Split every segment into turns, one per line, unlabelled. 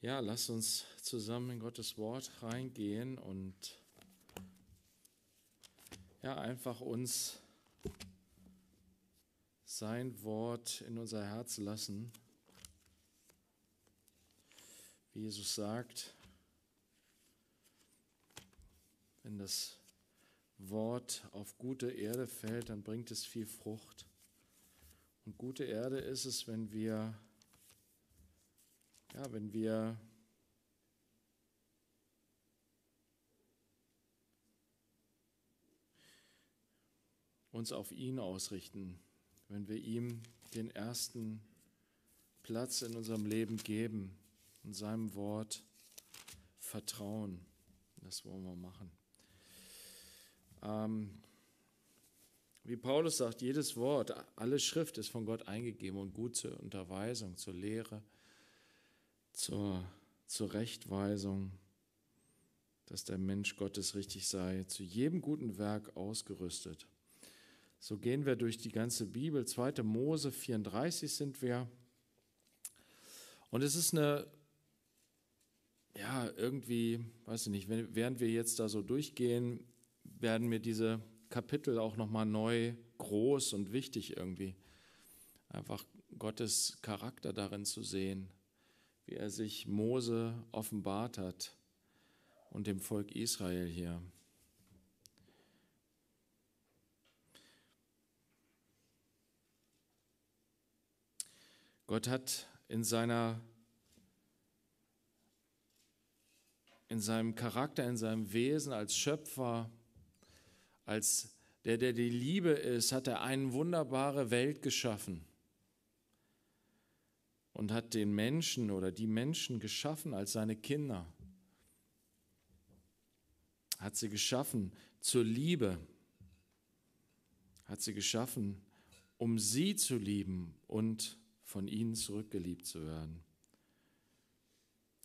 Ja, lass uns zusammen in Gottes Wort reingehen und ja, einfach uns sein Wort in unser Herz lassen. Wie Jesus sagt, wenn das Wort auf gute Erde fällt, dann bringt es viel Frucht. Und gute Erde ist es, wenn wir ja, wenn wir uns auf ihn ausrichten, wenn wir ihm den ersten Platz in unserem Leben geben und seinem Wort vertrauen. Das wollen wir machen. Ähm, wie Paulus sagt, jedes Wort, alle Schrift ist von Gott eingegeben und gut zur Unterweisung, zur Lehre, zur Zurechtweisung, dass der Mensch Gottes richtig sei, zu jedem guten Werk ausgerüstet. So gehen wir durch die ganze Bibel. 2. Mose 34 sind wir. Und es ist eine, ja, irgendwie, weiß ich nicht, während wir jetzt da so durchgehen, werden mir diese Kapitel auch nochmal neu groß und wichtig irgendwie. Einfach Gottes Charakter darin zu sehen, wie er sich Mose offenbart hat und dem Volk Israel hier. Gott hat in seiner in seinem Charakter, in seinem Wesen als Schöpfer, als der, der die Liebe ist, hat er eine wunderbare Welt geschaffen und hat den Menschen oder die Menschen geschaffen als seine Kinder. Hat sie geschaffen zur Liebe. Hat sie geschaffen, um sie zu lieben und von ihnen zurückgeliebt zu werden.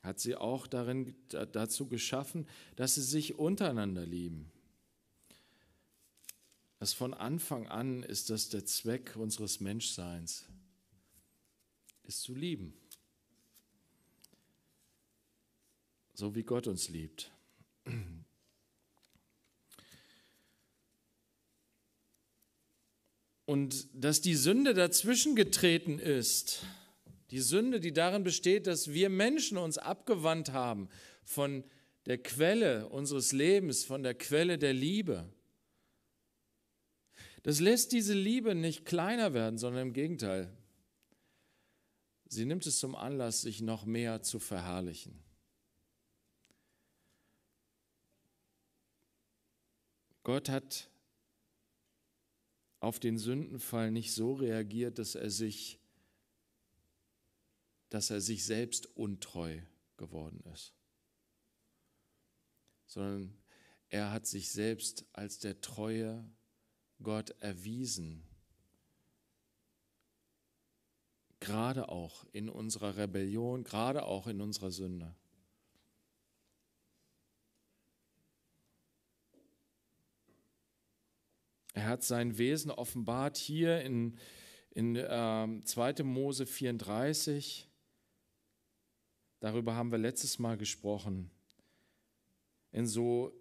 Hat sie auch darin, dazu geschaffen, dass sie sich untereinander lieben. Das von Anfang an ist das der Zweck unseres Menschseins ist zu lieben. So wie Gott uns liebt. Und dass die Sünde dazwischen getreten ist, die Sünde, die darin besteht, dass wir Menschen uns abgewandt haben von der Quelle unseres Lebens, von der Quelle der Liebe. Das lässt diese Liebe nicht kleiner werden, sondern im Gegenteil. Sie nimmt es zum Anlass, sich noch mehr zu verherrlichen. Gott hat auf den Sündenfall nicht so reagiert, dass er sich, dass er sich selbst untreu geworden ist, sondern er hat sich selbst als der treue Gott erwiesen gerade auch in unserer Rebellion, gerade auch in unserer Sünde. Er hat sein Wesen offenbart hier in, in äh, 2. Mose 34. Darüber haben wir letztes Mal gesprochen. In so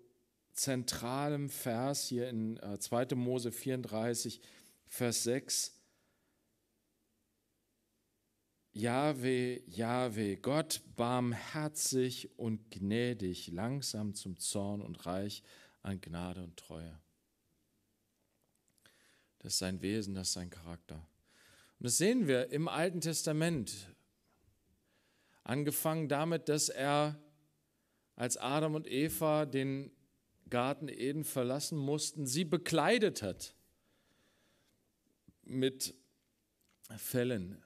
zentralem Vers hier in äh, 2. Mose 34, Vers 6 Jahwe, Jahwe, Gott barmherzig und gnädig, langsam zum Zorn und reich an Gnade und Treue. Das ist sein Wesen, das ist sein Charakter. Und das sehen wir im Alten Testament. Angefangen damit, dass er, als Adam und Eva den Garten Eden verlassen mussten, sie bekleidet hat mit Fellen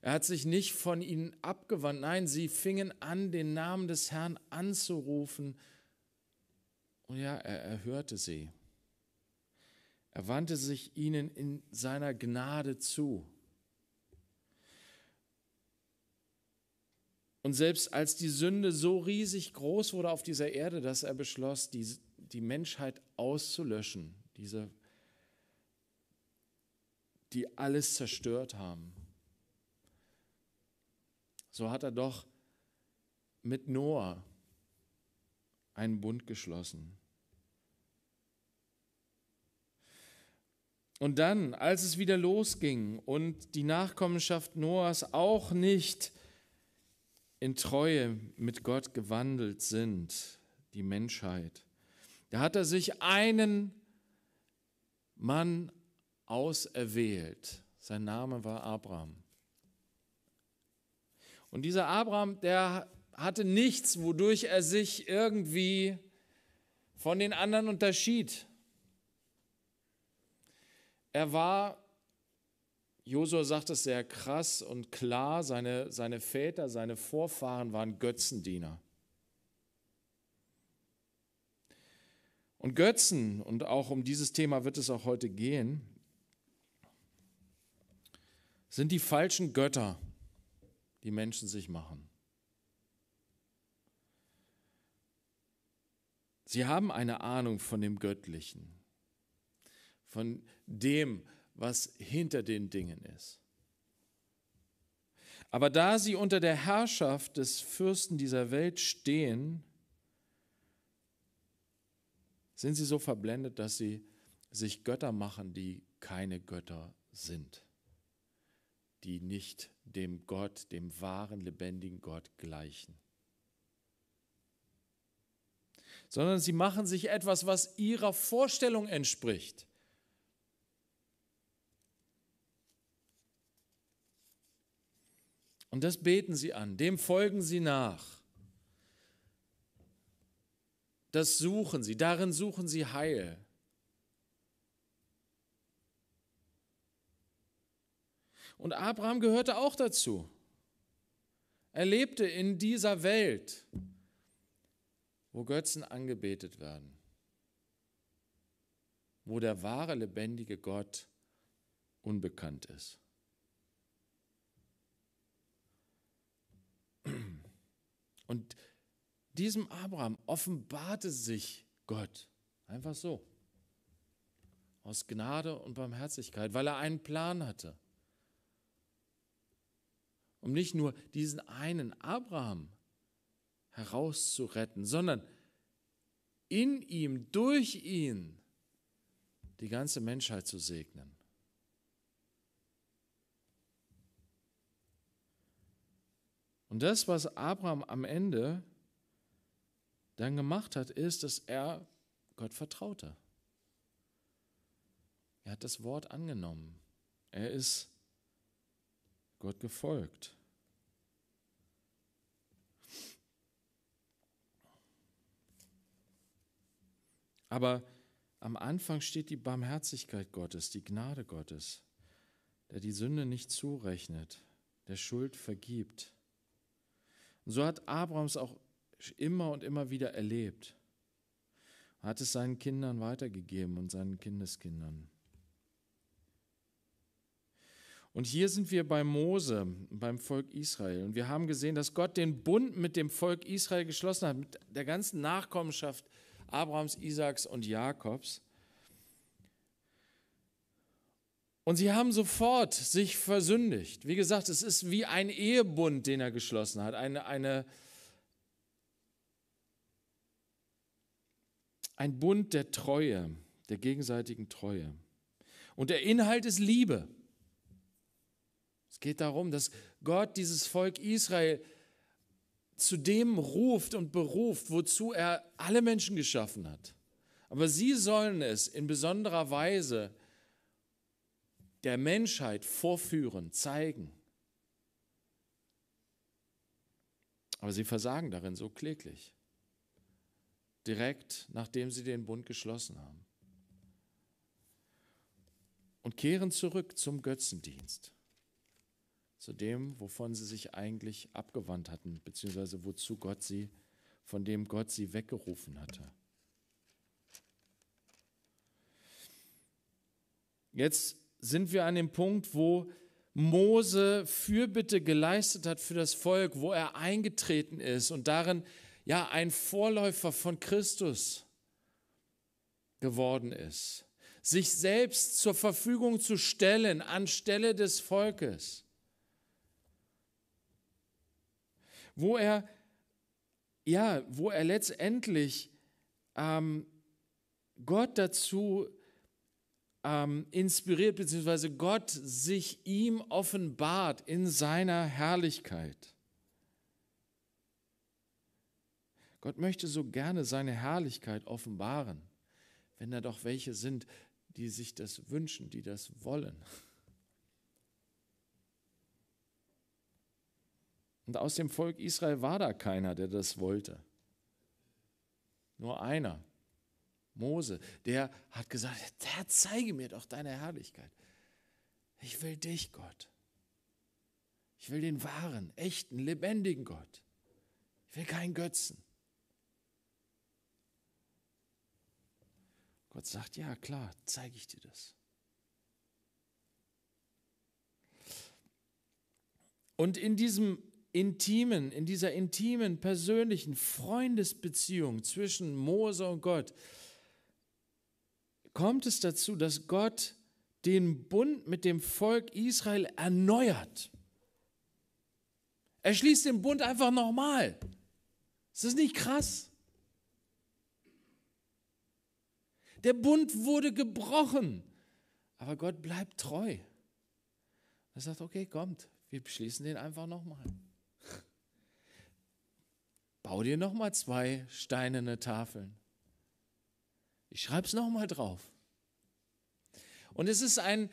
er hat sich nicht von ihnen abgewandt. Nein, sie fingen an, den Namen des Herrn anzurufen. Und ja, er erhörte sie. Er wandte sich ihnen in seiner Gnade zu. Und selbst als die Sünde so riesig groß wurde auf dieser Erde, dass er beschloss, die, die Menschheit auszulöschen, diese, die alles zerstört haben, so hat er doch mit Noah einen Bund geschlossen. Und dann, als es wieder losging und die Nachkommenschaft Noahs auch nicht in Treue mit Gott gewandelt sind, die Menschheit, da hat er sich einen Mann auserwählt. Sein Name war Abraham. Und dieser Abraham, der hatte nichts, wodurch er sich irgendwie von den anderen unterschied. Er war, Josua sagt es sehr krass und klar, seine, seine Väter, seine Vorfahren waren Götzendiener. Und Götzen, und auch um dieses Thema wird es auch heute gehen, sind die falschen Götter die Menschen sich machen. Sie haben eine Ahnung von dem Göttlichen, von dem, was hinter den Dingen ist. Aber da sie unter der Herrschaft des Fürsten dieser Welt stehen, sind sie so verblendet, dass sie sich Götter machen, die keine Götter sind die nicht dem Gott, dem wahren, lebendigen Gott gleichen. Sondern sie machen sich etwas, was ihrer Vorstellung entspricht. Und das beten sie an, dem folgen sie nach. Das suchen sie, darin suchen sie Heil. Und Abraham gehörte auch dazu. Er lebte in dieser Welt, wo Götzen angebetet werden, wo der wahre, lebendige Gott unbekannt ist. Und diesem Abraham offenbarte sich Gott einfach so, aus Gnade und Barmherzigkeit, weil er einen Plan hatte um nicht nur diesen einen Abraham herauszuretten, sondern in ihm, durch ihn, die ganze Menschheit zu segnen. Und das, was Abraham am Ende dann gemacht hat, ist, dass er Gott vertraute. Er hat das Wort angenommen. Er ist Gott gefolgt. Aber am Anfang steht die Barmherzigkeit Gottes, die Gnade Gottes, der die Sünde nicht zurechnet, der Schuld vergibt. Und so hat Abrams auch immer und immer wieder erlebt, hat es seinen Kindern weitergegeben und seinen Kindeskindern. Und hier sind wir bei Mose, beim Volk Israel. Und wir haben gesehen, dass Gott den Bund mit dem Volk Israel geschlossen hat, mit der ganzen Nachkommenschaft Abrahams, Isaaks und Jakobs. Und sie haben sofort sich versündigt. Wie gesagt, es ist wie ein Ehebund, den er geschlossen hat, eine, eine, ein Bund der Treue, der gegenseitigen Treue. Und der Inhalt ist Liebe. Es geht darum, dass Gott dieses Volk Israel zu dem ruft und beruft, wozu er alle Menschen geschaffen hat. Aber sie sollen es in besonderer Weise der Menschheit vorführen, zeigen. Aber sie versagen darin so kläglich, direkt nachdem sie den Bund geschlossen haben. Und kehren zurück zum Götzendienst zu dem, wovon sie sich eigentlich abgewandt hatten, beziehungsweise wozu Gott sie, von dem Gott sie weggerufen hatte. Jetzt sind wir an dem Punkt, wo Mose Fürbitte geleistet hat für das Volk, wo er eingetreten ist und darin ja ein Vorläufer von Christus geworden ist. Sich selbst zur Verfügung zu stellen anstelle des Volkes. wo er, ja, wo er letztendlich ähm, Gott dazu ähm, inspiriert, beziehungsweise Gott sich ihm offenbart in seiner Herrlichkeit. Gott möchte so gerne seine Herrlichkeit offenbaren, wenn da doch welche sind, die sich das wünschen, die das wollen. Und aus dem Volk Israel war da keiner, der das wollte. Nur einer, Mose, der hat gesagt, Herr, zeige mir doch deine Herrlichkeit. Ich will dich, Gott. Ich will den wahren, echten, lebendigen Gott. Ich will keinen Götzen. Gott sagt, ja klar, zeige ich dir das. Und in diesem intimen, in dieser intimen, persönlichen Freundesbeziehung zwischen Mose und Gott kommt es dazu, dass Gott den Bund mit dem Volk Israel erneuert. Er schließt den Bund einfach nochmal. Ist das nicht krass? Der Bund wurde gebrochen, aber Gott bleibt treu. Er sagt, okay, kommt, wir schließen den einfach nochmal bau dir nochmal zwei steinerne Tafeln. Ich schreib's nochmal drauf. Und es ist ein,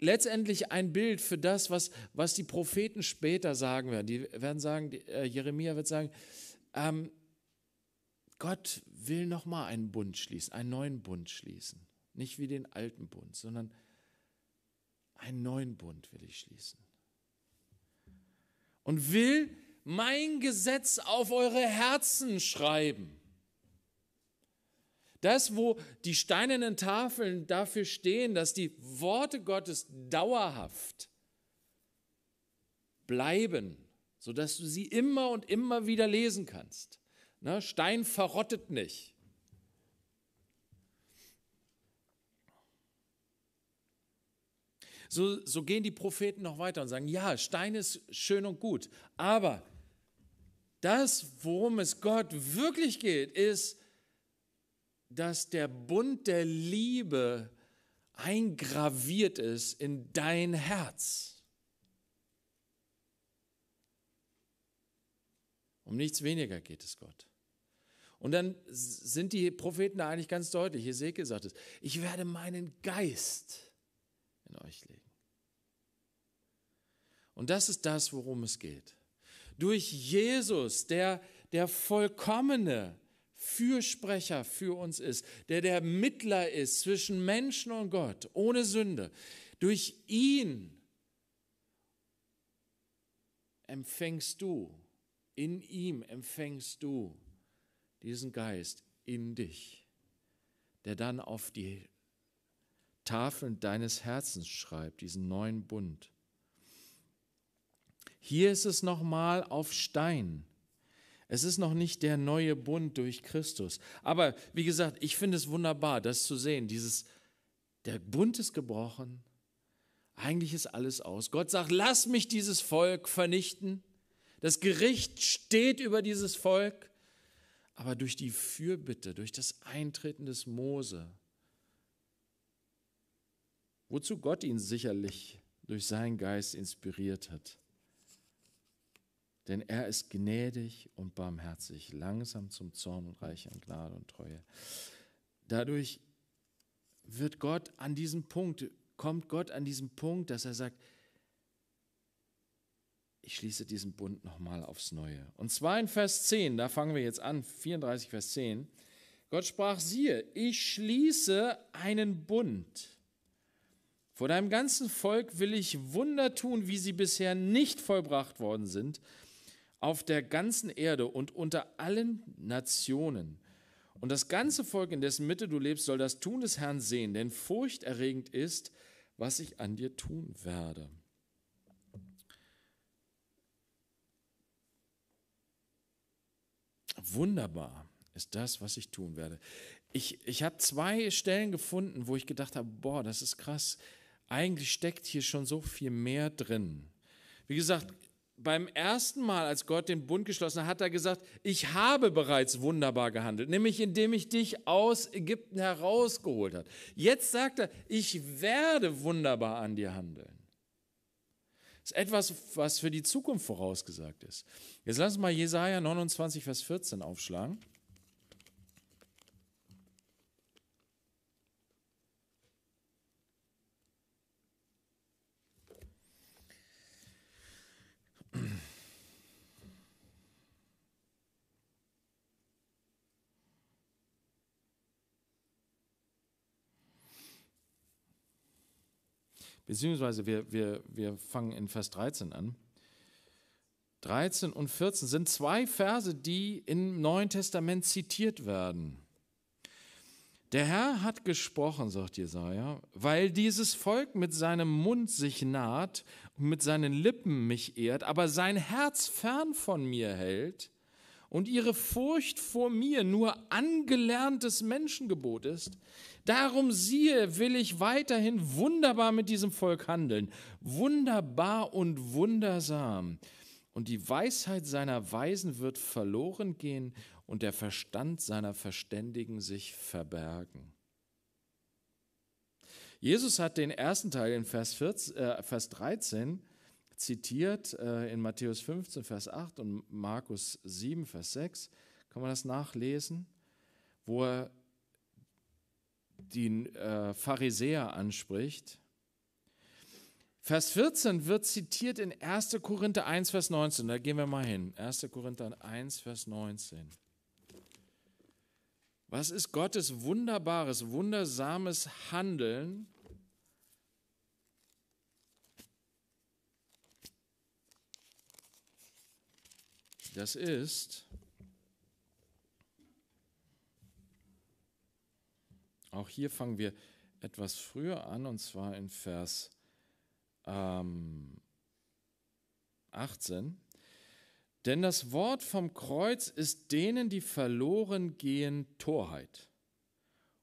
letztendlich ein Bild für das, was, was die Propheten später sagen werden. Die werden sagen, äh, Jeremia wird sagen, ähm, Gott will nochmal einen Bund schließen, einen neuen Bund schließen. Nicht wie den alten Bund, sondern einen neuen Bund will ich schließen. Und will mein Gesetz auf eure Herzen schreiben. Das, wo die steinernen Tafeln dafür stehen, dass die Worte Gottes dauerhaft bleiben, sodass du sie immer und immer wieder lesen kannst. Na, Stein verrottet nicht. So, so gehen die Propheten noch weiter und sagen, ja, Stein ist schön und gut, aber das, worum es Gott wirklich geht, ist, dass der Bund der Liebe eingraviert ist in dein Herz. Um nichts weniger geht es Gott. Und dann sind die Propheten da eigentlich ganz deutlich. Hesekiel sagt es, ich werde meinen Geist in euch legen. Und das ist das, worum es geht durch Jesus, der der vollkommene Fürsprecher für uns ist, der der Mittler ist zwischen Menschen und Gott, ohne Sünde. Durch ihn empfängst du, in ihm empfängst du diesen Geist in dich, der dann auf die Tafeln deines Herzens schreibt, diesen neuen Bund. Hier ist es nochmal auf Stein. Es ist noch nicht der neue Bund durch Christus. Aber wie gesagt, ich finde es wunderbar, das zu sehen. Dieses, der Bund ist gebrochen. Eigentlich ist alles aus. Gott sagt, lass mich dieses Volk vernichten. Das Gericht steht über dieses Volk. Aber durch die Fürbitte, durch das Eintreten des Mose, wozu Gott ihn sicherlich durch seinen Geist inspiriert hat, denn er ist gnädig und barmherzig, langsam zum Zorn und reich an Gnade und Treue. Dadurch wird Gott an diesem Punkt, kommt Gott an diesem Punkt, dass er sagt, ich schließe diesen Bund nochmal aufs Neue. Und zwar in Vers 10, da fangen wir jetzt an, 34 Vers 10. Gott sprach, siehe, ich schließe einen Bund. Vor deinem ganzen Volk will ich Wunder tun, wie sie bisher nicht vollbracht worden sind, auf der ganzen Erde und unter allen Nationen. Und das ganze Volk, in dessen Mitte du lebst, soll das Tun des Herrn sehen, denn furchterregend ist, was ich an dir tun werde. Wunderbar ist das, was ich tun werde. Ich, ich habe zwei Stellen gefunden, wo ich gedacht habe, boah, das ist krass. Eigentlich steckt hier schon so viel mehr drin. Wie gesagt, beim ersten Mal, als Gott den Bund geschlossen hat, hat er gesagt, ich habe bereits wunderbar gehandelt, nämlich indem ich dich aus Ägypten herausgeholt habe. Jetzt sagt er, ich werde wunderbar an dir handeln. Das ist etwas, was für die Zukunft vorausgesagt ist. Jetzt lass uns mal Jesaja 29, Vers 14 aufschlagen. beziehungsweise wir, wir, wir fangen in Vers 13 an. 13 und 14 sind zwei Verse, die im Neuen Testament zitiert werden. Der Herr hat gesprochen, sagt Jesaja, weil dieses Volk mit seinem Mund sich naht und mit seinen Lippen mich ehrt, aber sein Herz fern von mir hält und ihre Furcht vor mir nur angelerntes Menschengebot ist, Darum siehe, will ich weiterhin wunderbar mit diesem Volk handeln, wunderbar und wundersam. Und die Weisheit seiner Weisen wird verloren gehen und der Verstand seiner Verständigen sich verbergen. Jesus hat den ersten Teil in Vers, 14, äh, Vers 13 zitiert, äh, in Matthäus 15, Vers 8 und Markus 7, Vers 6. Kann man das nachlesen? Wo er die äh, Pharisäer anspricht. Vers 14 wird zitiert in 1. Korinther 1, Vers 19. Da gehen wir mal hin. 1. Korinther 1, Vers 19. Was ist Gottes wunderbares, wundersames Handeln? Das ist, Auch hier fangen wir etwas früher an, und zwar in Vers ähm, 18. Denn das Wort vom Kreuz ist denen, die verloren gehen, Torheit.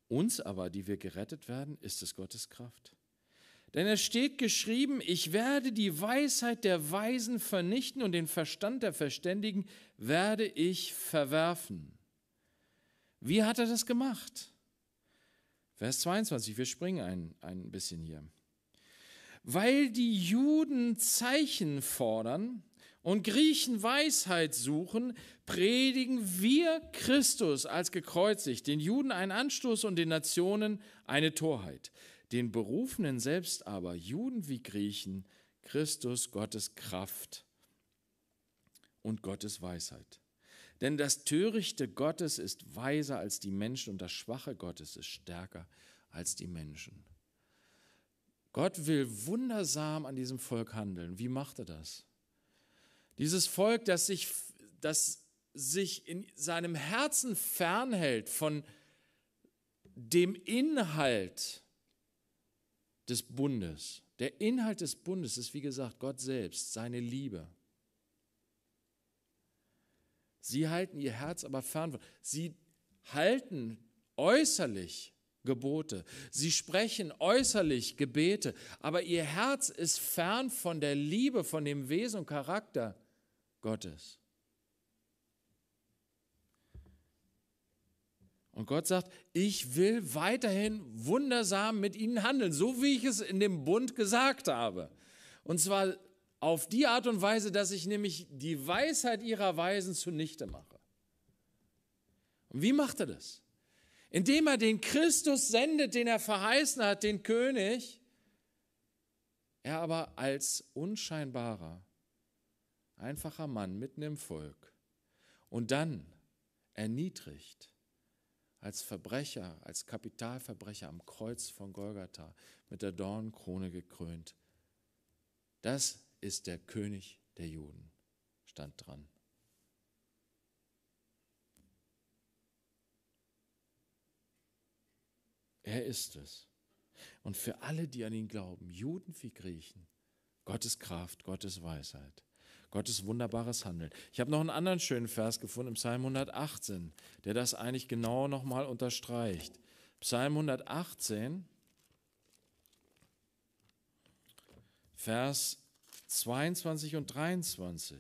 Uns aber, die wir gerettet werden, ist es Gottes Kraft. Denn es steht geschrieben, ich werde die Weisheit der Weisen vernichten und den Verstand der Verständigen werde ich verwerfen. Wie hat er das gemacht? Vers 22, wir springen ein, ein bisschen hier. Weil die Juden Zeichen fordern und Griechen Weisheit suchen, predigen wir Christus als gekreuzigt, den Juden einen Anstoß und den Nationen eine Torheit, den Berufenen selbst aber, Juden wie Griechen, Christus Gottes Kraft und Gottes Weisheit. Denn das Törichte Gottes ist weiser als die Menschen und das Schwache Gottes ist stärker als die Menschen. Gott will wundersam an diesem Volk handeln. Wie macht er das? Dieses Volk, das sich, das sich in seinem Herzen fernhält von dem Inhalt des Bundes. Der Inhalt des Bundes ist, wie gesagt, Gott selbst, seine Liebe. Sie halten ihr Herz aber fern von. Sie halten äußerlich Gebote. Sie sprechen äußerlich Gebete, aber ihr Herz ist fern von der Liebe, von dem Wesen und Charakter Gottes. Und Gott sagt, ich will weiterhin wundersam mit ihnen handeln, so wie ich es in dem Bund gesagt habe. Und zwar auf die Art und Weise, dass ich nämlich die Weisheit ihrer Weisen zunichte mache. Und wie macht er das? Indem er den Christus sendet, den er verheißen hat, den König, er aber als unscheinbarer, einfacher Mann mitten im Volk und dann erniedrigt als Verbrecher, als Kapitalverbrecher am Kreuz von Golgatha mit der Dornenkrone gekrönt. Das ist der König der Juden, stand dran. Er ist es. Und für alle, die an ihn glauben, Juden wie Griechen, Gottes Kraft, Gottes Weisheit, Gottes wunderbares Handeln. Ich habe noch einen anderen schönen Vers gefunden im Psalm 118, der das eigentlich genau nochmal unterstreicht. Psalm 118, Vers 22 und 23.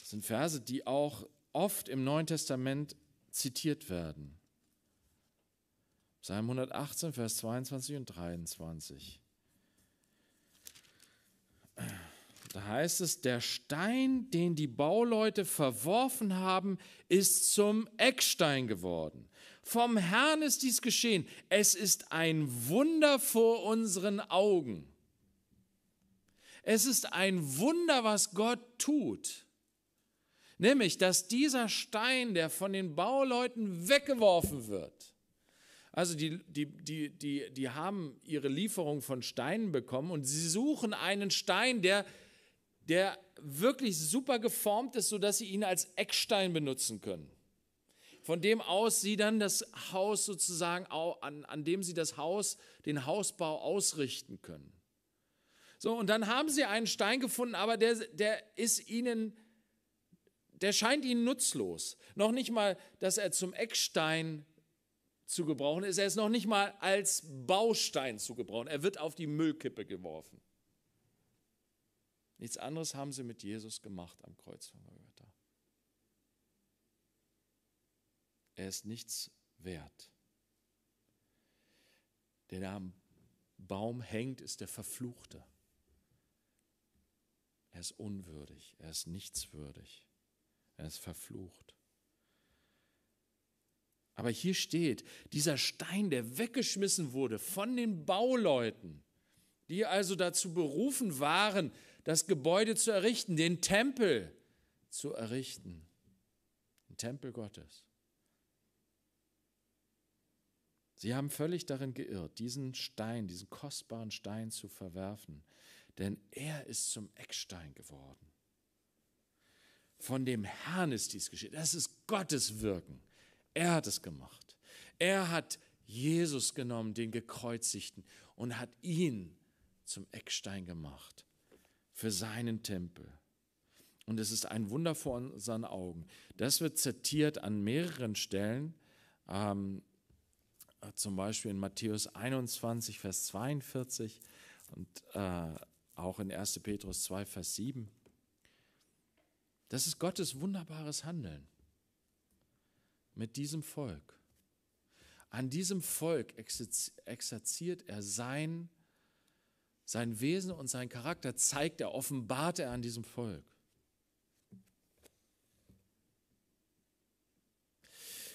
Das sind Verse, die auch oft im Neuen Testament zitiert werden. Psalm 118, Vers 22 und 23. Da heißt es, der Stein, den die Bauleute verworfen haben, ist zum Eckstein geworden. Vom Herrn ist dies geschehen. Es ist ein Wunder vor unseren Augen. Es ist ein Wunder, was Gott tut. Nämlich, dass dieser Stein, der von den Bauleuten weggeworfen wird, also die, die, die, die, die haben ihre Lieferung von Steinen bekommen und sie suchen einen Stein, der, der wirklich super geformt ist, sodass sie ihn als Eckstein benutzen können. Von dem aus sie dann das Haus sozusagen, an, an dem sie das Haus, den Hausbau ausrichten können. So, und dann haben sie einen Stein gefunden, aber der, der ist ihnen, der scheint ihnen nutzlos. Noch nicht mal, dass er zum Eckstein zu gebrauchen ist. Er ist noch nicht mal als Baustein zu gebrauchen. Er wird auf die Müllkippe geworfen. Nichts anderes haben sie mit Jesus gemacht am Kreuz von Golgatha. Er ist nichts wert. Der am Baum hängt, ist der Verfluchte. Er ist unwürdig, er ist nichtswürdig, er ist verflucht. Aber hier steht, dieser Stein, der weggeschmissen wurde von den Bauleuten, die also dazu berufen waren, das Gebäude zu errichten, den Tempel zu errichten, den Tempel Gottes. Sie haben völlig darin geirrt, diesen Stein, diesen kostbaren Stein zu verwerfen denn er ist zum Eckstein geworden. Von dem Herrn ist dies geschehen. Das ist Gottes Wirken. Er hat es gemacht. Er hat Jesus genommen, den Gekreuzigten, und hat ihn zum Eckstein gemacht für seinen Tempel. Und es ist ein Wunder vor unseren Augen. Das wird zitiert an mehreren Stellen, ähm, zum Beispiel in Matthäus 21, Vers 42 und äh, auch in 1. Petrus 2, Vers 7. Das ist Gottes wunderbares Handeln mit diesem Volk. An diesem Volk exerziert er sein, sein Wesen und sein Charakter, zeigt er, offenbart er an diesem Volk.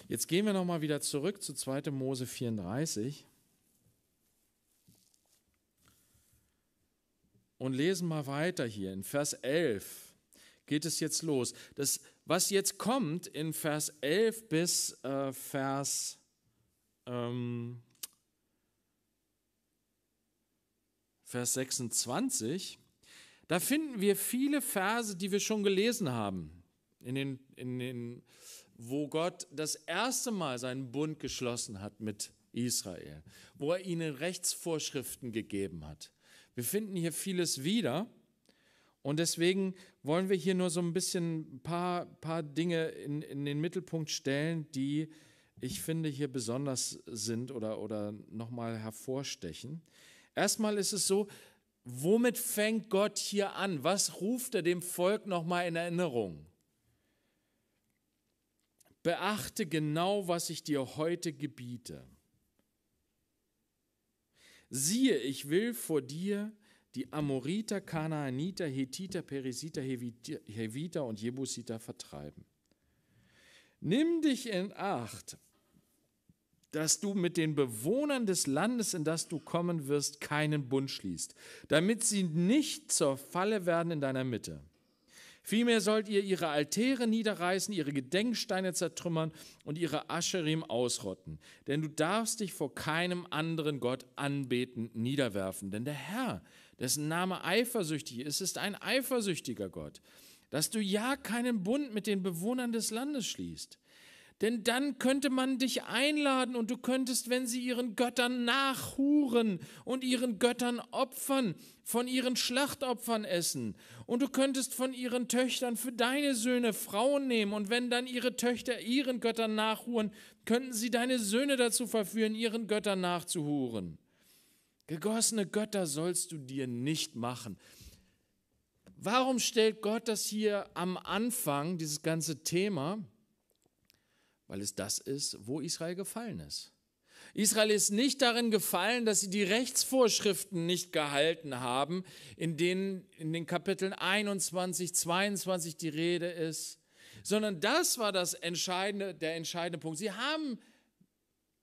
Jetzt gehen wir nochmal wieder zurück zu 2. Mose 34. und lesen mal weiter hier. In Vers 11 geht es jetzt los. Das, was jetzt kommt in Vers 11 bis äh, Vers ähm, Vers 26, da finden wir viele Verse, die wir schon gelesen haben, in den, in den, wo Gott das erste Mal seinen Bund geschlossen hat mit Israel, wo er ihnen Rechtsvorschriften gegeben hat wir finden hier vieles wieder. Und deswegen wollen wir hier nur so ein bisschen ein paar, paar Dinge in, in den Mittelpunkt stellen, die ich finde hier besonders sind oder, oder nochmal hervorstechen. Erstmal ist es so, womit fängt Gott hier an? Was ruft er dem Volk nochmal in Erinnerung? Beachte genau, was ich dir heute gebiete. Siehe, ich will vor dir die Amoriter, Kanaaniter, Hethiter, Perisiter, Heviter und Jebusiter vertreiben. Nimm dich in Acht, dass du mit den Bewohnern des Landes, in das du kommen wirst, keinen Bund schließt, damit sie nicht zur Falle werden in deiner Mitte. Vielmehr sollt ihr ihre Altäre niederreißen, ihre Gedenksteine zertrümmern und ihre Ascherim ausrotten. Denn du darfst dich vor keinem anderen Gott anbeten, niederwerfen. Denn der Herr, dessen Name eifersüchtig ist, ist ein eifersüchtiger Gott. Dass du ja keinen Bund mit den Bewohnern des Landes schließt. Denn dann könnte man dich einladen und du könntest, wenn sie ihren Göttern nachhuren und ihren Göttern opfern, von ihren Schlachtopfern essen. Und du könntest von ihren Töchtern für deine Söhne Frauen nehmen. Und wenn dann ihre Töchter ihren Göttern nachhuren, könnten sie deine Söhne dazu verführen, ihren Göttern nachzuhuren. Gegossene Götter sollst du dir nicht machen. Warum stellt Gott das hier am Anfang, dieses ganze Thema? weil es das ist, wo Israel gefallen ist. Israel ist nicht darin gefallen, dass sie die Rechtsvorschriften nicht gehalten haben, in denen in den Kapiteln 21, 22 die Rede ist, sondern das war das entscheidende, der entscheidende Punkt. Sie haben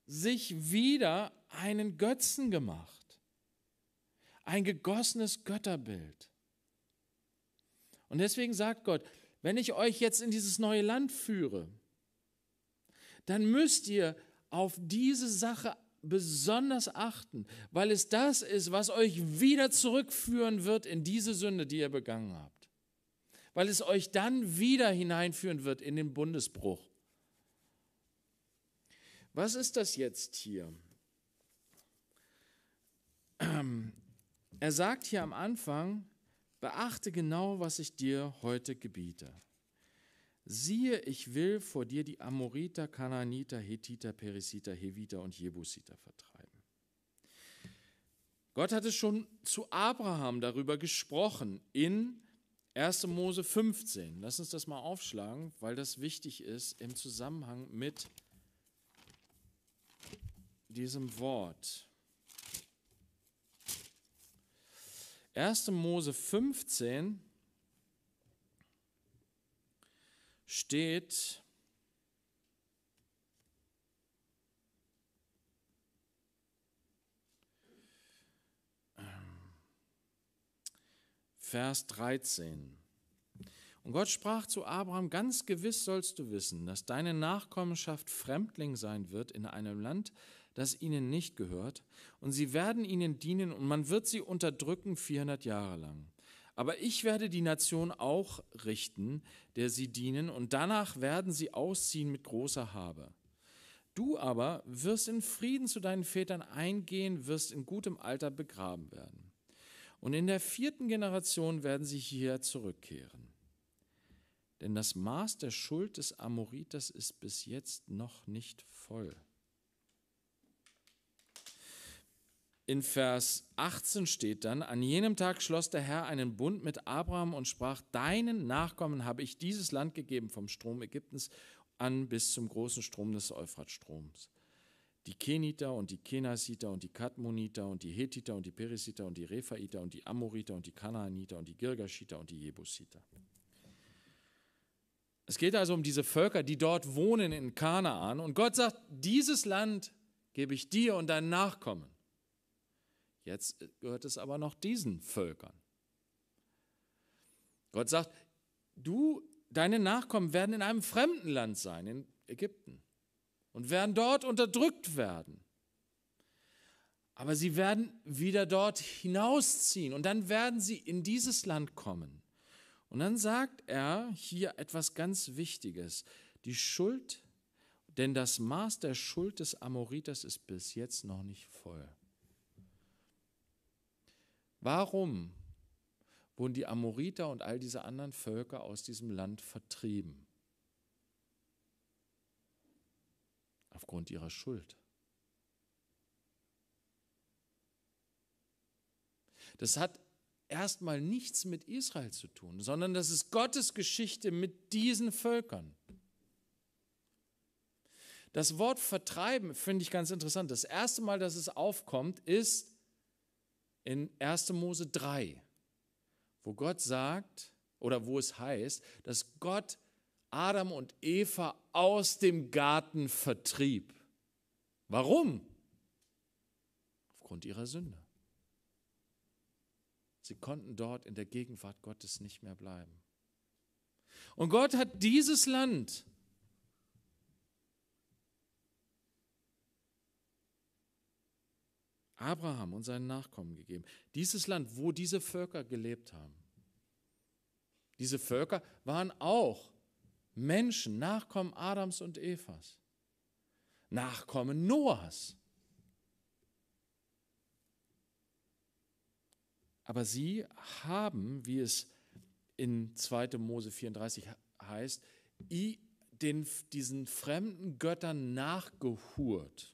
sich wieder einen Götzen gemacht, ein gegossenes Götterbild. Und deswegen sagt Gott, wenn ich euch jetzt in dieses neue Land führe, dann müsst ihr auf diese Sache besonders achten, weil es das ist, was euch wieder zurückführen wird in diese Sünde, die ihr begangen habt. Weil es euch dann wieder hineinführen wird in den Bundesbruch. Was ist das jetzt hier? Er sagt hier am Anfang, beachte genau, was ich dir heute gebiete. Siehe, ich will vor dir die Amoriter, Kananiter, Hethiter, Perisiter, Heviter und Jebusiter vertreiben. Gott hatte schon zu Abraham darüber gesprochen in 1. Mose 15. Lass uns das mal aufschlagen, weil das wichtig ist im Zusammenhang mit diesem Wort. 1. Mose 15, steht, ähm, Vers 13. Und Gott sprach zu Abraham, ganz gewiss sollst du wissen, dass deine Nachkommenschaft Fremdling sein wird in einem Land, das ihnen nicht gehört, und sie werden ihnen dienen, und man wird sie unterdrücken 400 Jahre lang. Aber ich werde die Nation auch richten, der sie dienen, und danach werden sie ausziehen mit großer Habe. Du aber wirst in Frieden zu deinen Vätern eingehen, wirst in gutem Alter begraben werden. Und in der vierten Generation werden sie hierher zurückkehren. Denn das Maß der Schuld des Amoriters ist bis jetzt noch nicht voll. In Vers 18 steht dann, an jenem Tag schloss der Herr einen Bund mit Abraham und sprach, deinen Nachkommen habe ich dieses Land gegeben vom Strom Ägyptens an bis zum großen Strom des Euphratstroms. Die Keniter und die Kenasiter und die Kadmoniter und die Hethiter und die Perisiter und die Rephaiter und die Amoriter und die Kanaaniter und die Girgashiter und die Jebusiter. Es geht also um diese Völker, die dort wohnen in Kanaan. Und Gott sagt, dieses Land gebe ich dir und deinen Nachkommen. Jetzt gehört es aber noch diesen Völkern. Gott sagt, du, deine Nachkommen werden in einem fremden Land sein, in Ägypten, und werden dort unterdrückt werden. Aber sie werden wieder dort hinausziehen und dann werden sie in dieses Land kommen. Und dann sagt er hier etwas ganz Wichtiges. Die Schuld, denn das Maß der Schuld des Amoriters ist bis jetzt noch nicht voll. Warum wurden die Amoriter und all diese anderen Völker aus diesem Land vertrieben? Aufgrund ihrer Schuld. Das hat erstmal nichts mit Israel zu tun, sondern das ist Gottes Geschichte mit diesen Völkern. Das Wort vertreiben finde ich ganz interessant. Das erste Mal, dass es aufkommt, ist in 1. Mose 3, wo Gott sagt, oder wo es heißt, dass Gott Adam und Eva aus dem Garten vertrieb. Warum? Aufgrund ihrer Sünde. Sie konnten dort in der Gegenwart Gottes nicht mehr bleiben. Und Gott hat dieses Land Abraham und seinen Nachkommen gegeben. Dieses Land, wo diese Völker gelebt haben. Diese Völker waren auch Menschen, Nachkommen Adams und Evas, Nachkommen Noahs. Aber sie haben, wie es in 2. Mose 34 heißt, den, diesen fremden Göttern nachgehurt.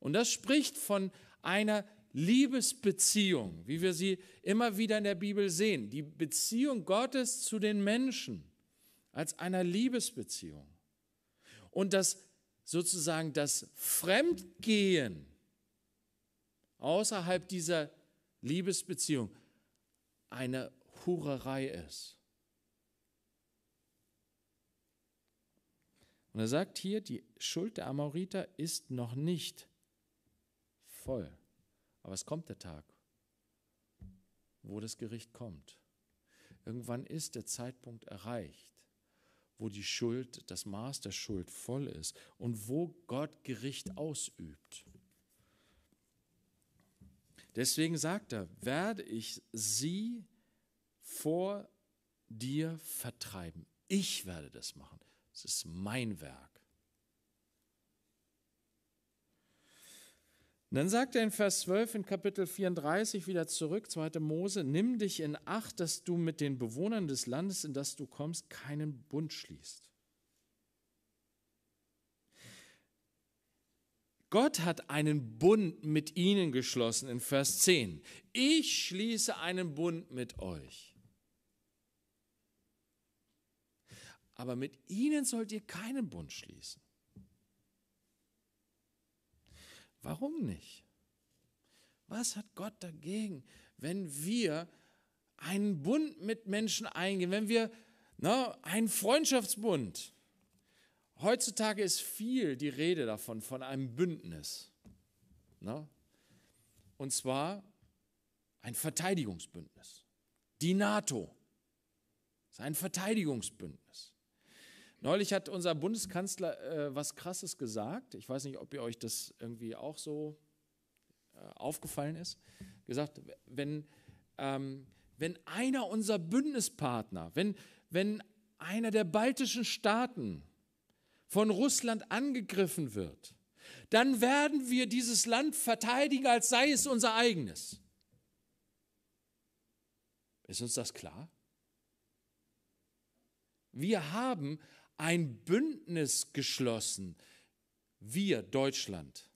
Und das spricht von einer Liebesbeziehung, wie wir sie immer wieder in der Bibel sehen, die Beziehung Gottes zu den Menschen als einer Liebesbeziehung. Und das sozusagen das Fremdgehen außerhalb dieser Liebesbeziehung eine Hurerei ist. Und er sagt hier, die Schuld der Amoriter ist noch nicht voll. Aber es kommt der Tag, wo das Gericht kommt. Irgendwann ist der Zeitpunkt erreicht, wo die Schuld, das Maß der Schuld voll ist und wo Gott Gericht ausübt. Deswegen sagt er, werde ich sie vor dir vertreiben. Ich werde das machen. Es ist mein Werk. Und dann sagt er in Vers 12 in Kapitel 34 wieder zurück, 2. Mose, nimm dich in Acht, dass du mit den Bewohnern des Landes, in das du kommst, keinen Bund schließt. Gott hat einen Bund mit ihnen geschlossen in Vers 10. Ich schließe einen Bund mit euch. Aber mit ihnen sollt ihr keinen Bund schließen. Warum nicht? Was hat Gott dagegen, wenn wir einen Bund mit Menschen eingehen, wenn wir na, ne, einen Freundschaftsbund? Heutzutage ist viel die Rede davon, von einem Bündnis. Na? Ne? Und zwar ein Verteidigungsbündnis. Die NATO ist ein Verteidigungsbündnis. Neulich hat unser Bundeskanzler äh, was Krasses gesagt. Ich weiß nicht, ob ihr euch das irgendwie auch so äh, aufgefallen ist. Gesagt, wenn, ähm, wenn einer unserer Bündnispartner, wenn, wenn einer der baltischen Staaten von Russland angegriffen wird, dann werden wir dieses Land verteidigen, als sei es unser eigenes. Ist uns das klar? Wir haben ein Bündnis geschlossen, wir Deutschland,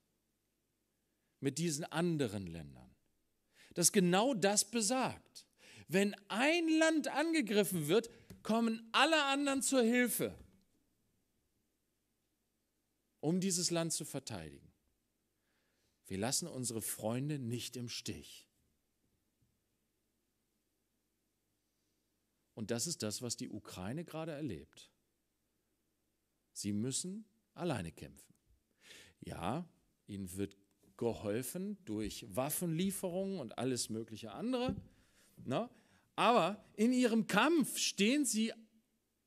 mit diesen anderen Ländern, das genau das besagt. Wenn ein Land angegriffen wird, kommen alle anderen zur Hilfe, um dieses Land zu verteidigen. Wir lassen unsere Freunde nicht im Stich. Und das ist das, was die Ukraine gerade erlebt. Sie müssen alleine kämpfen. Ja, ihnen wird geholfen durch Waffenlieferungen und alles mögliche andere. Ne? Aber in ihrem Kampf stehen sie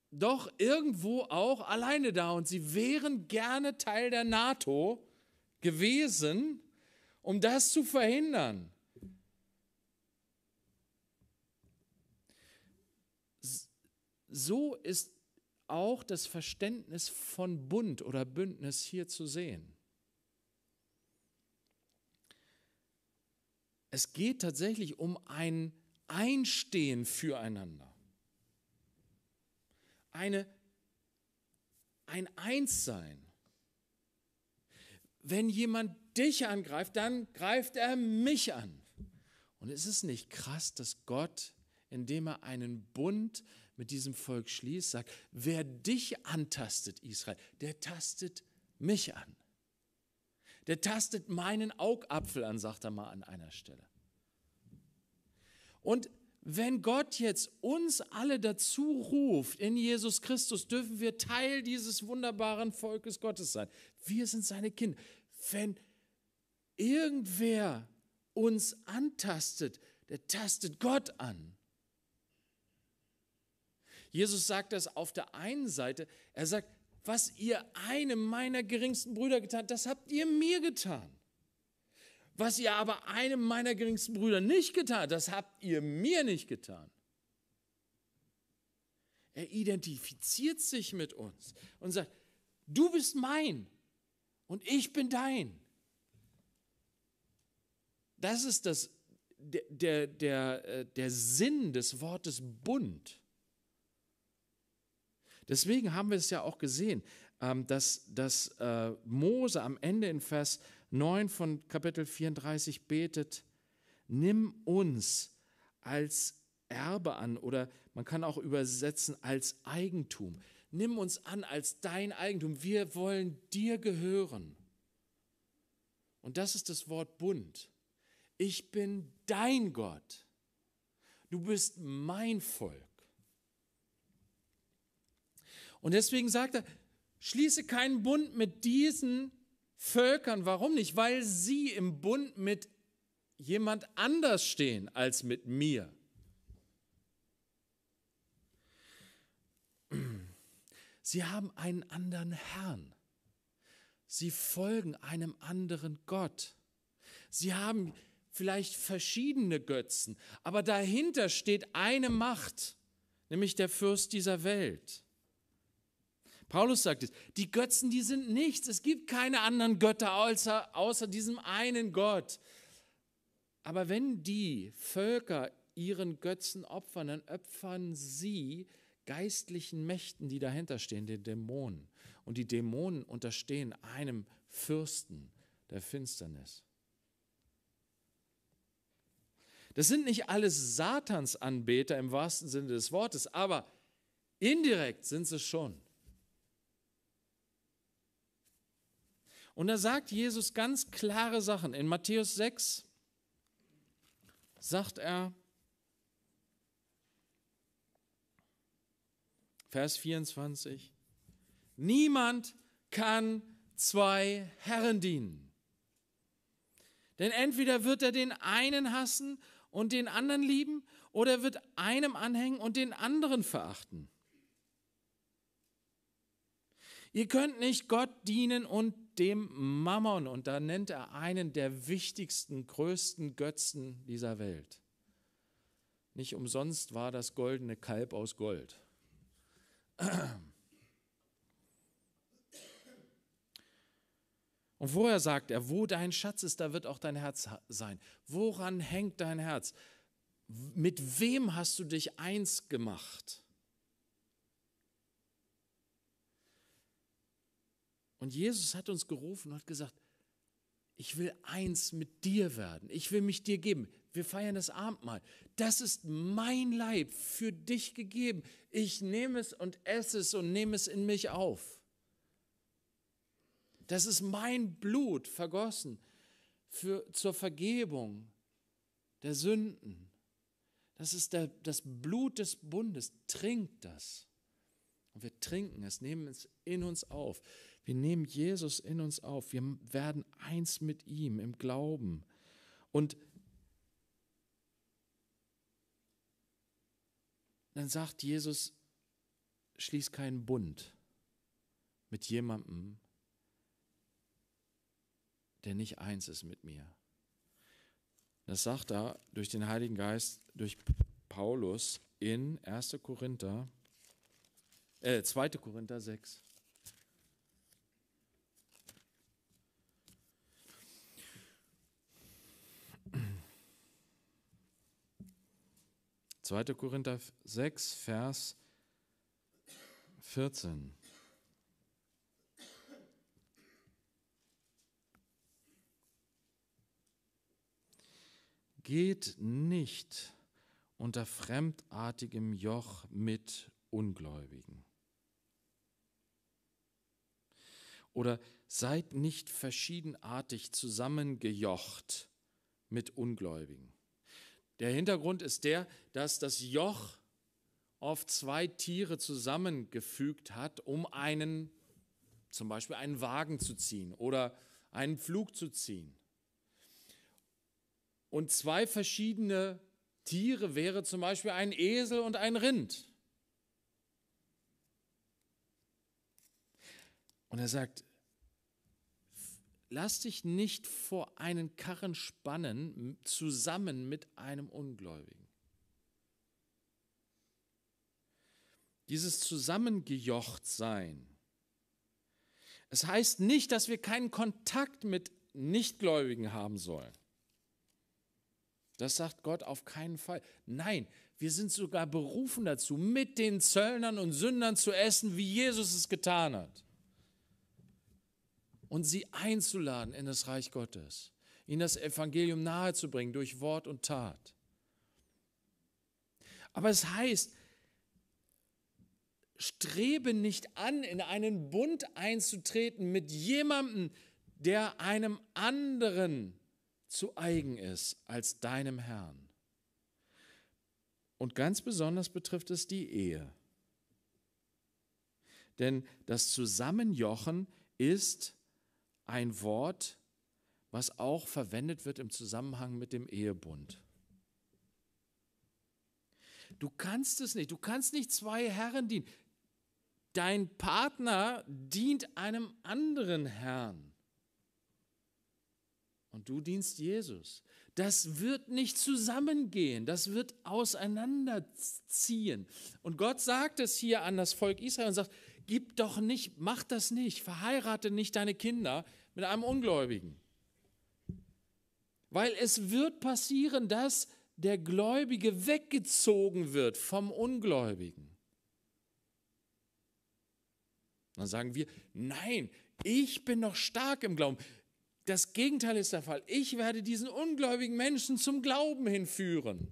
doch irgendwo auch alleine da und sie wären gerne Teil der NATO gewesen, um das zu verhindern. So ist auch das Verständnis von Bund oder Bündnis hier zu sehen. Es geht tatsächlich um ein Einstehen füreinander. Eine, ein Einssein. Wenn jemand dich angreift, dann greift er mich an. Und ist es nicht krass, dass Gott, indem er einen Bund mit diesem Volk schließt, sagt, wer dich antastet, Israel, der tastet mich an. Der tastet meinen Augapfel an, sagt er mal an einer Stelle. Und wenn Gott jetzt uns alle dazu ruft, in Jesus Christus dürfen wir Teil dieses wunderbaren Volkes Gottes sein. Wir sind seine Kinder. Wenn irgendwer uns antastet, der tastet Gott an. Jesus sagt das auf der einen Seite. Er sagt, was ihr einem meiner geringsten Brüder getan, das habt ihr mir getan. Was ihr aber einem meiner geringsten Brüder nicht getan, das habt ihr mir nicht getan. Er identifiziert sich mit uns und sagt, du bist mein und ich bin dein. Das ist das, der, der, der, äh, der Sinn des Wortes Bund. Deswegen haben wir es ja auch gesehen, ähm, dass, dass äh, Mose am Ende in Vers 9 von Kapitel 34 betet, nimm uns als Erbe an oder man kann auch übersetzen als Eigentum. Nimm uns an als dein Eigentum. Wir wollen dir gehören. Und das ist das Wort Bund. Ich bin dein Gott. Du bist mein Volk. Und deswegen sagt er, schließe keinen Bund mit diesen Völkern. Warum nicht? Weil sie im Bund mit jemand anders stehen als mit mir. Sie haben einen anderen Herrn. Sie folgen einem anderen Gott. Sie haben vielleicht verschiedene Götzen, aber dahinter steht eine Macht, nämlich der Fürst dieser Welt. Paulus sagt es, die Götzen, die sind nichts. Es gibt keine anderen Götter außer, außer diesem einen Gott. Aber wenn die Völker ihren Götzen opfern, dann opfern sie geistlichen Mächten, die dahinter stehen, den Dämonen. Und die Dämonen unterstehen einem Fürsten der Finsternis. Das sind nicht alles Satansanbeter im wahrsten Sinne des Wortes, aber indirekt sind sie schon. Und da sagt Jesus ganz klare Sachen. In Matthäus 6 sagt er, Vers 24, niemand kann zwei Herren dienen. Denn entweder wird er den einen hassen und den anderen lieben, oder er wird einem anhängen und den anderen verachten. Ihr könnt nicht Gott dienen und dem Mammon und da nennt er einen der wichtigsten, größten Götzen dieser Welt. Nicht umsonst war das goldene Kalb aus Gold. Und vorher sagt er, wo dein Schatz ist, da wird auch dein Herz sein. Woran hängt dein Herz? Mit wem hast du dich eins gemacht? Und Jesus hat uns gerufen und hat gesagt, ich will eins mit dir werden. Ich will mich dir geben. Wir feiern das Abendmahl. Das ist mein Leib für dich gegeben. Ich nehme es und esse es und nehme es in mich auf. Das ist mein Blut vergossen für, zur Vergebung der Sünden. Das ist der, das Blut des Bundes. Trinkt das. Und wir trinken es, nehmen es in uns auf. Wir nehmen Jesus in uns auf. Wir werden eins mit ihm im Glauben. Und dann sagt Jesus, schließ keinen Bund mit jemandem, der nicht eins ist mit mir. Das sagt er durch den Heiligen Geist, durch Paulus in 1. Korinther, äh, 2. Korinther 6. 2. Korinther 6, Vers 14. Geht nicht unter fremdartigem Joch mit Ungläubigen. Oder seid nicht verschiedenartig zusammengejocht mit Ungläubigen. Der Hintergrund ist der, dass das Joch oft zwei Tiere zusammengefügt hat, um einen, zum Beispiel einen Wagen zu ziehen oder einen Flug zu ziehen. Und zwei verschiedene Tiere wäre zum Beispiel ein Esel und ein Rind. Und er sagt, lass dich nicht vor einen Karren spannen zusammen mit einem Ungläubigen. Dieses Zusammengejochtsein. Es heißt nicht, dass wir keinen Kontakt mit Nichtgläubigen haben sollen. Das sagt Gott auf keinen Fall. Nein, wir sind sogar berufen dazu, mit den Zöllnern und Sündern zu essen, wie Jesus es getan hat und sie einzuladen in das Reich Gottes, ihnen das Evangelium nahezubringen durch Wort und Tat. Aber es heißt, strebe nicht an, in einen Bund einzutreten mit jemandem, der einem anderen zu eigen ist als deinem Herrn. Und ganz besonders betrifft es die Ehe. Denn das Zusammenjochen ist ein Wort, was auch verwendet wird im Zusammenhang mit dem Ehebund. Du kannst es nicht. Du kannst nicht zwei Herren dienen. Dein Partner dient einem anderen Herrn. Und du dienst Jesus. Das wird nicht zusammengehen. Das wird auseinanderziehen. Und Gott sagt es hier an das Volk Israel und sagt, gib doch nicht, mach das nicht, verheirate nicht deine Kinder, mit einem Ungläubigen. Weil es wird passieren, dass der Gläubige weggezogen wird vom Ungläubigen. Dann sagen wir, nein, ich bin noch stark im Glauben. Das Gegenteil ist der Fall. Ich werde diesen ungläubigen Menschen zum Glauben hinführen.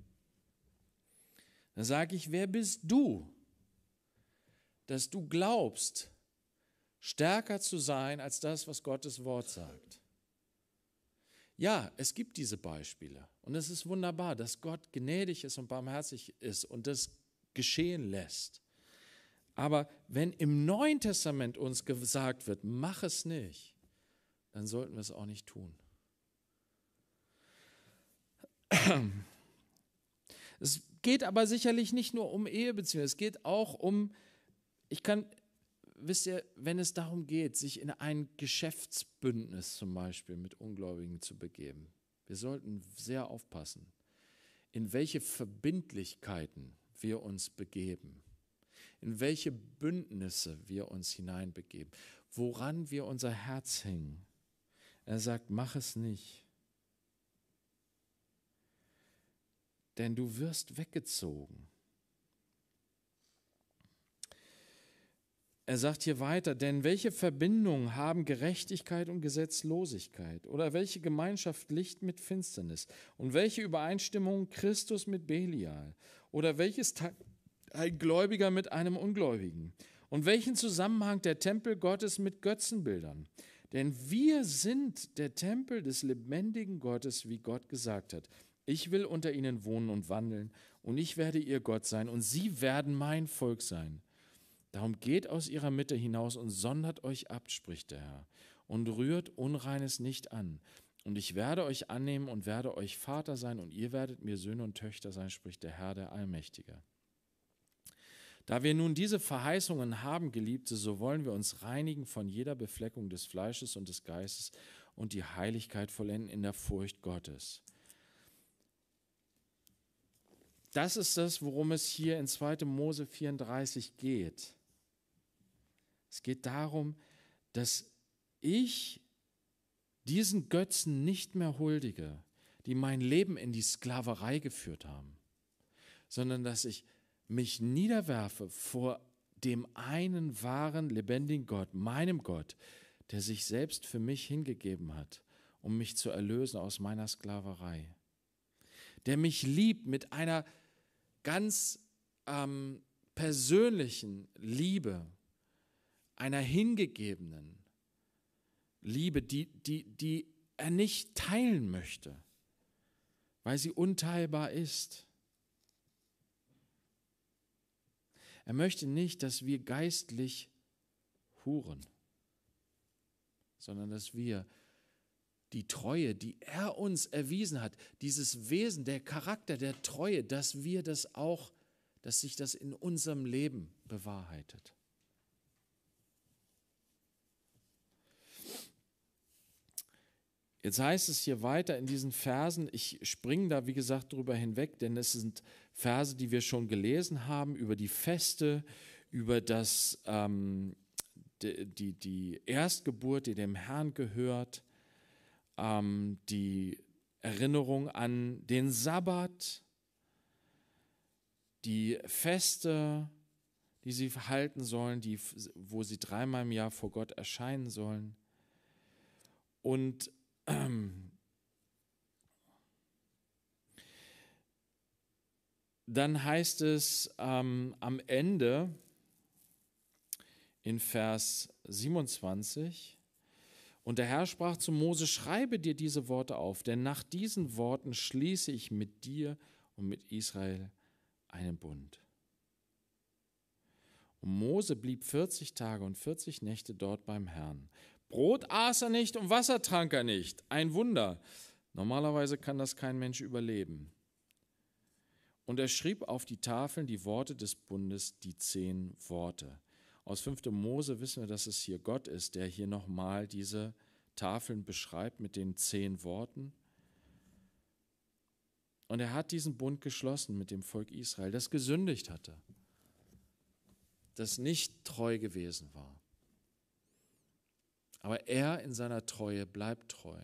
Dann sage ich, wer bist du, dass du glaubst, stärker zu sein als das, was Gottes Wort sagt. Ja, es gibt diese Beispiele und es ist wunderbar, dass Gott gnädig ist und barmherzig ist und das geschehen lässt. Aber wenn im Neuen Testament uns gesagt wird, mach es nicht, dann sollten wir es auch nicht tun. Es geht aber sicherlich nicht nur um Ehebeziehungen, es geht auch um, ich kann wisst ihr, wenn es darum geht, sich in ein Geschäftsbündnis zum Beispiel mit Ungläubigen zu begeben, wir sollten sehr aufpassen, in welche Verbindlichkeiten wir uns begeben, in welche Bündnisse wir uns hineinbegeben, woran wir unser Herz hängen. Er sagt, mach es nicht. Denn du wirst weggezogen Er sagt hier weiter, denn welche Verbindung haben Gerechtigkeit und Gesetzlosigkeit? Oder welche Gemeinschaft Licht mit Finsternis? Und welche Übereinstimmung Christus mit Belial? Oder welches ein Gläubiger mit einem Ungläubigen? Und welchen Zusammenhang der Tempel Gottes mit Götzenbildern? Denn wir sind der Tempel des lebendigen Gottes, wie Gott gesagt hat. Ich will unter ihnen wohnen und wandeln, und ich werde ihr Gott sein, und sie werden mein Volk sein. Darum geht aus ihrer Mitte hinaus und sondert euch ab, spricht der Herr, und rührt Unreines nicht an. Und ich werde euch annehmen und werde euch Vater sein, und ihr werdet mir Söhne und Töchter sein, spricht der Herr, der Allmächtige. Da wir nun diese Verheißungen haben, Geliebte, so wollen wir uns reinigen von jeder Befleckung des Fleisches und des Geistes und die Heiligkeit vollenden in der Furcht Gottes. Das ist das, worum es hier in 2. Mose 34 geht. Es geht darum, dass ich diesen Götzen nicht mehr huldige, die mein Leben in die Sklaverei geführt haben, sondern dass ich mich niederwerfe vor dem einen wahren, lebendigen Gott, meinem Gott, der sich selbst für mich hingegeben hat, um mich zu erlösen aus meiner Sklaverei, der mich liebt mit einer ganz ähm, persönlichen Liebe, einer hingegebenen Liebe, die, die, die er nicht teilen möchte, weil sie unteilbar ist. Er möchte nicht, dass wir geistlich huren, sondern dass wir die Treue, die er uns erwiesen hat, dieses Wesen, der Charakter der Treue, dass wir das auch, dass sich das in unserem Leben bewahrheitet. Jetzt heißt es hier weiter in diesen Versen, ich springe da wie gesagt drüber hinweg, denn es sind Verse, die wir schon gelesen haben über die Feste, über das, ähm, die, die Erstgeburt, die dem Herrn gehört, ähm, die Erinnerung an den Sabbat, die Feste, die sie halten sollen, die, wo sie dreimal im Jahr vor Gott erscheinen sollen. Und dann heißt es ähm, am Ende in Vers 27, und der Herr sprach zu Mose, schreibe dir diese Worte auf, denn nach diesen Worten schließe ich mit dir und mit Israel einen Bund. Und Mose blieb 40 Tage und 40 Nächte dort beim Herrn. Brot aß er nicht und Wasser trank er nicht. Ein Wunder. Normalerweise kann das kein Mensch überleben. Und er schrieb auf die Tafeln die Worte des Bundes, die zehn Worte. Aus 5. Mose wissen wir, dass es hier Gott ist, der hier nochmal diese Tafeln beschreibt mit den zehn Worten. Und er hat diesen Bund geschlossen mit dem Volk Israel, das gesündigt hatte, das nicht treu gewesen war. Aber er in seiner Treue bleibt treu,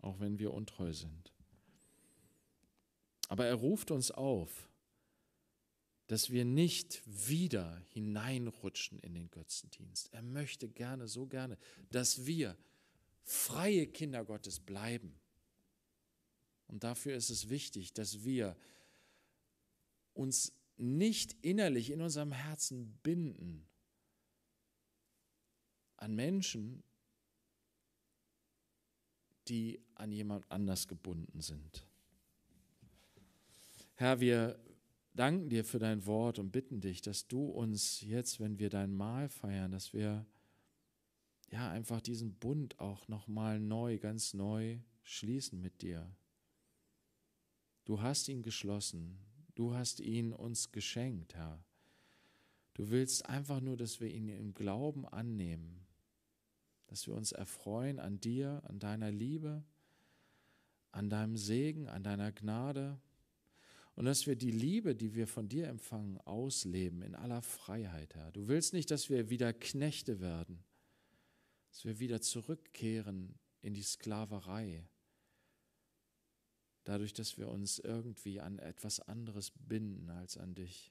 auch wenn wir untreu sind. Aber er ruft uns auf, dass wir nicht wieder hineinrutschen in den Götzendienst. Er möchte gerne, so gerne, dass wir freie Kinder Gottes bleiben. Und dafür ist es wichtig, dass wir uns nicht innerlich in unserem Herzen binden an Menschen, die an jemand anders gebunden sind. Herr, wir danken dir für dein Wort und bitten dich, dass du uns jetzt, wenn wir dein Mahl feiern, dass wir ja einfach diesen Bund auch noch mal neu, ganz neu schließen mit dir. Du hast ihn geschlossen, du hast ihn uns geschenkt, Herr. Du willst einfach nur, dass wir ihn im Glauben annehmen dass wir uns erfreuen an dir, an deiner Liebe, an deinem Segen, an deiner Gnade und dass wir die Liebe, die wir von dir empfangen, ausleben in aller Freiheit, Herr. Du willst nicht, dass wir wieder Knechte werden, dass wir wieder zurückkehren in die Sklaverei, dadurch, dass wir uns irgendwie an etwas anderes binden als an dich.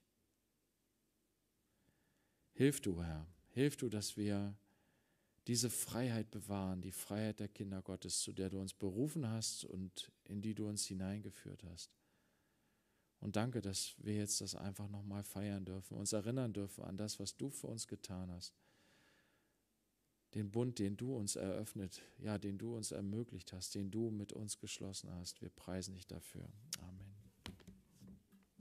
Hilf du, Herr, hilf du, dass wir diese Freiheit bewahren, die Freiheit der Kinder Gottes, zu der du uns berufen hast und in die du uns hineingeführt hast. Und danke, dass wir jetzt das einfach nochmal feiern dürfen, uns erinnern dürfen an das, was du für uns getan hast. Den Bund, den du uns eröffnet, ja, den du uns ermöglicht hast, den du mit uns geschlossen hast. Wir preisen dich dafür. Amen.